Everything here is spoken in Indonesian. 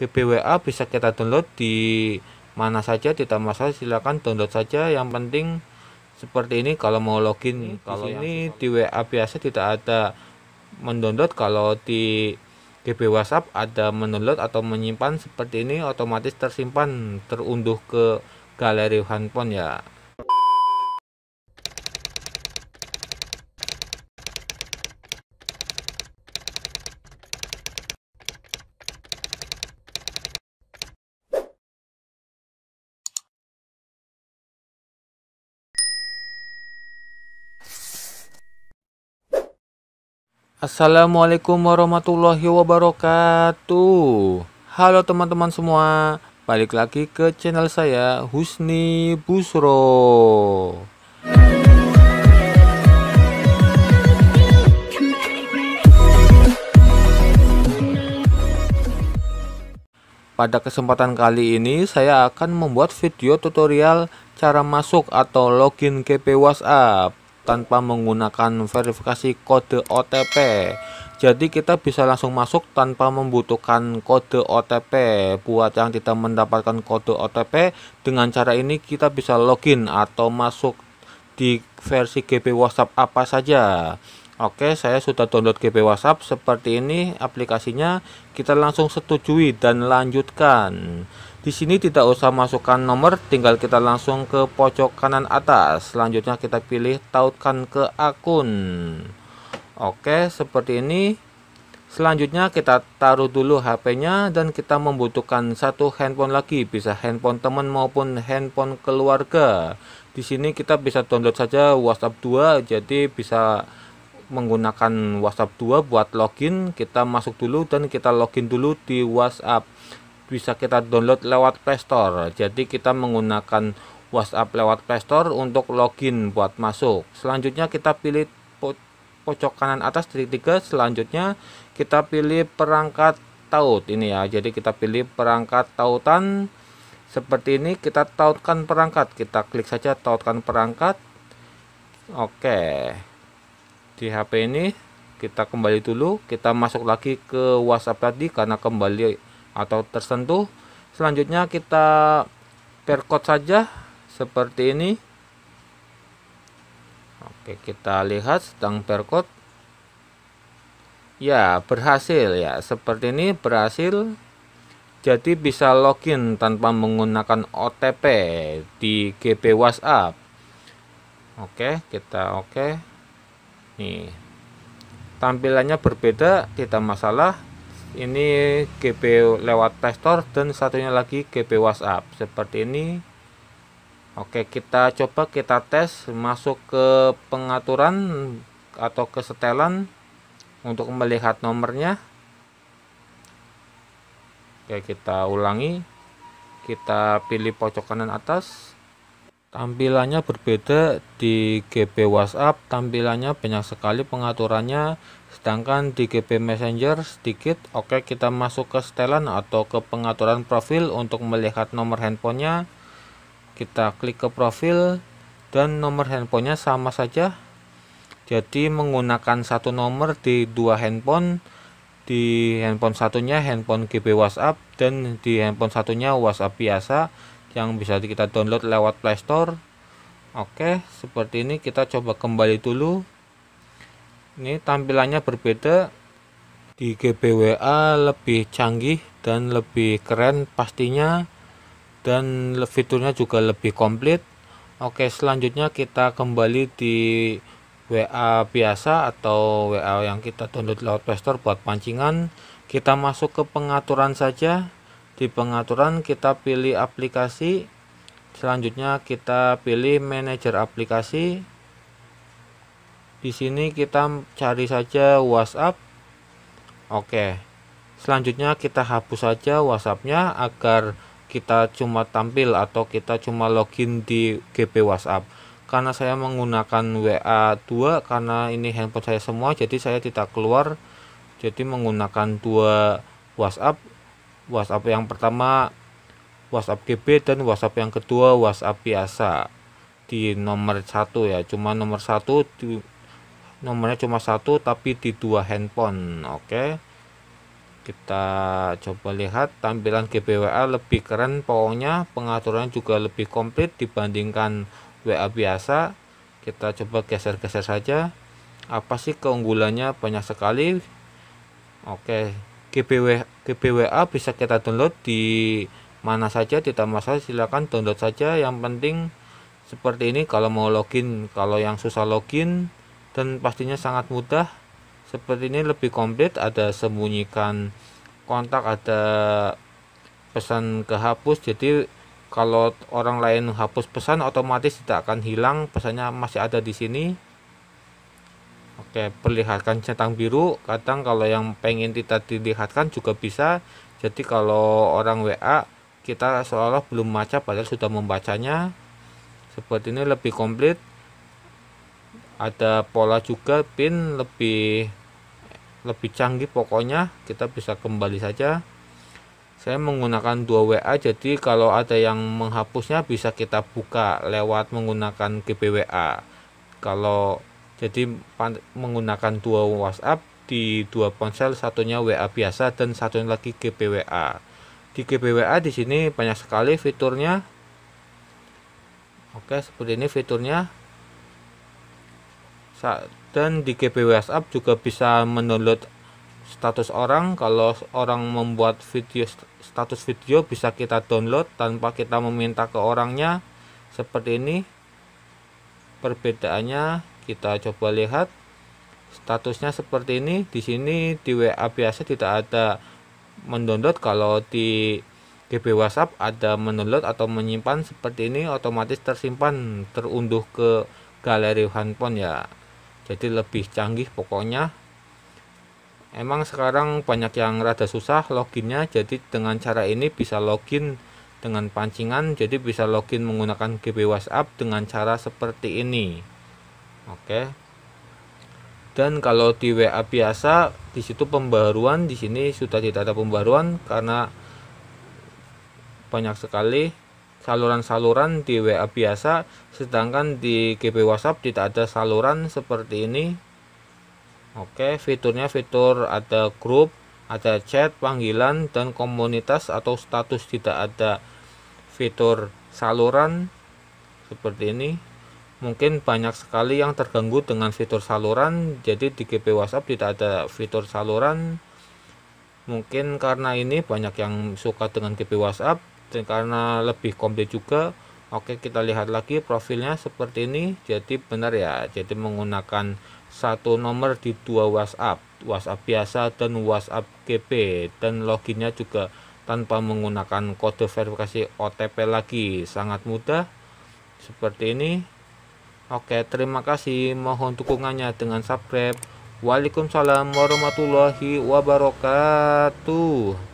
GBWA bisa kita download di mana saja tidak masalah silakan download saja yang penting seperti ini kalau mau login ini kalau ini di WA biasa tidak ada mendownload kalau di GB WhatsApp ada mendownload atau menyimpan seperti ini otomatis tersimpan terunduh ke galeri handphone ya Assalamualaikum warahmatullahi wabarakatuh Halo teman-teman semua Balik lagi ke channel saya Husni Busro Pada kesempatan kali ini saya akan membuat video tutorial cara masuk atau login GP WhatsApp tanpa menggunakan verifikasi kode OTP. Jadi kita bisa langsung masuk tanpa membutuhkan kode OTP. Buat yang tidak mendapatkan kode OTP, dengan cara ini kita bisa login atau masuk di versi GB WhatsApp apa saja. Oke, saya sudah download GP WhatsApp seperti ini aplikasinya. Kita langsung setujui dan lanjutkan. Di sini tidak usah masukkan nomor, tinggal kita langsung ke pojok kanan atas. Selanjutnya kita pilih tautkan ke akun. Oke, seperti ini. Selanjutnya kita taruh dulu HP-nya dan kita membutuhkan satu handphone lagi, bisa handphone teman maupun handphone keluarga. Di sini kita bisa download saja WhatsApp 2 jadi bisa menggunakan WhatsApp 2 buat login kita masuk dulu dan kita login dulu di WhatsApp bisa kita download lewat Playstore jadi kita menggunakan WhatsApp lewat Playstore untuk login buat masuk selanjutnya kita pilih po pojok kanan atas titik tiga selanjutnya kita pilih perangkat taut ini ya jadi kita pilih perangkat tautan seperti ini kita tautkan perangkat kita klik saja tautkan perangkat oke okay di HP ini kita kembali dulu kita masuk lagi ke WhatsApp tadi karena kembali atau tersentuh selanjutnya kita perkot saja seperti ini oke kita lihat sedang perkot ya berhasil ya seperti ini berhasil jadi bisa login tanpa menggunakan OTP di GP WhatsApp oke kita oke nih tampilannya berbeda tidak masalah ini GP lewat Playstore dan satunya lagi GP WhatsApp seperti ini Oke kita coba kita tes masuk ke pengaturan atau ke setelan untuk melihat nomornya Oke kita ulangi kita pilih pojok kanan atas tampilannya berbeda di GP WhatsApp tampilannya banyak sekali pengaturannya sedangkan di GP Messenger sedikit oke kita masuk ke setelan atau ke pengaturan profil untuk melihat nomor handphonenya kita klik ke profil dan nomor handphonenya sama saja jadi menggunakan satu nomor di dua handphone di handphone satunya handphone GP WhatsApp dan di handphone satunya WhatsApp biasa yang bisa kita download lewat Play Store. Oke, seperti ini kita coba kembali dulu. Ini tampilannya berbeda di GBWA lebih canggih dan lebih keren pastinya dan fiturnya juga lebih komplit. Oke, selanjutnya kita kembali di WA biasa atau WA yang kita download lewat Play Store buat pancingan. Kita masuk ke pengaturan saja di pengaturan kita pilih aplikasi, selanjutnya kita pilih manajer aplikasi. Di sini kita cari saja WhatsApp. Oke. Selanjutnya kita hapus saja WhatsAppnya agar kita cuma tampil atau kita cuma login di GP WhatsApp karena saya menggunakan WA2 karena ini handphone saya semua jadi saya tidak keluar jadi menggunakan dua WhatsApp WhatsApp yang pertama WhatsApp GB dan WhatsApp yang kedua WhatsApp biasa di nomor satu ya cuma nomor satu di nomornya cuma satu tapi di dua handphone oke kita coba lihat tampilan GBWA lebih keren pokoknya pengaturan juga lebih komplit dibandingkan WA biasa kita coba geser-geser saja apa sih keunggulannya banyak sekali oke okay. GPW, GPWA bisa kita download di mana saja tidak masalah silakan download saja yang penting seperti ini kalau mau login kalau yang susah login dan pastinya sangat mudah seperti ini lebih komplit ada sembunyikan kontak ada pesan kehapus jadi kalau orang lain hapus pesan otomatis tidak akan hilang pesannya masih ada di sini Oke, perlihatkan centang biru. Kadang kalau yang pengen tidak dilihatkan juga bisa. Jadi kalau orang WA kita seolah belum baca padahal sudah membacanya. Seperti ini lebih komplit. Ada pola juga pin lebih lebih canggih pokoknya kita bisa kembali saja. Saya menggunakan dua WA jadi kalau ada yang menghapusnya bisa kita buka lewat menggunakan GBWA. Kalau jadi menggunakan dua WhatsApp di dua ponsel satunya WA biasa dan satunya lagi GPWA di GPWA di sini banyak sekali fiturnya oke seperti ini fiturnya dan di GP WhatsApp juga bisa mendownload status orang kalau orang membuat video status video bisa kita download tanpa kita meminta ke orangnya seperti ini perbedaannya kita coba lihat statusnya seperti ini di sini di WA biasa tidak ada mendownload kalau di GB WhatsApp ada mendownload atau menyimpan seperti ini otomatis tersimpan terunduh ke galeri handphone ya jadi lebih canggih pokoknya emang sekarang banyak yang rada susah loginnya jadi dengan cara ini bisa login dengan pancingan jadi bisa login menggunakan GB WhatsApp dengan cara seperti ini oke dan kalau di WA biasa di situ pembaruan di sini sudah tidak ada pembaruan karena banyak sekali saluran-saluran di WA biasa sedangkan di GP WhatsApp tidak ada saluran seperti ini oke fiturnya fitur ada grup ada chat panggilan dan komunitas atau status tidak ada fitur saluran seperti ini mungkin banyak sekali yang terganggu dengan fitur saluran jadi di GP WhatsApp tidak ada fitur saluran mungkin karena ini banyak yang suka dengan GP WhatsApp dan karena lebih komplit juga oke kita lihat lagi profilnya seperti ini jadi benar ya jadi menggunakan satu nomor di dua WhatsApp WhatsApp biasa dan WhatsApp GP dan loginnya juga tanpa menggunakan kode verifikasi OTP lagi sangat mudah seperti ini Oke, terima kasih. Mohon dukungannya dengan subscribe. Waalaikumsalam warahmatullahi wabarakatuh.